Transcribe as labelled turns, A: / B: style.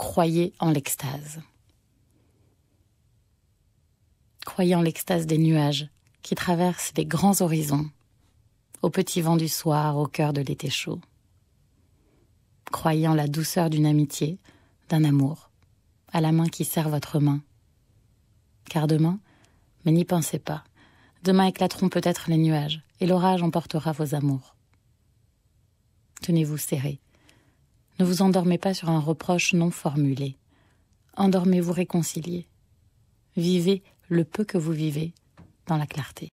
A: croyez en l'extase. Croyez en l'extase des nuages qui traversent les grands horizons, au petit vent du soir, au cœur de l'été chaud. Croyez en la douceur d'une amitié, d'un amour, à la main qui sert votre main. Car demain, mais n'y pensez pas, demain éclateront peut-être les nuages, et l'orage emportera vos amours. Tenez-vous serrés, ne vous endormez pas sur un reproche non formulé. Endormez-vous réconcilié. Vivez le peu que vous vivez dans la clarté.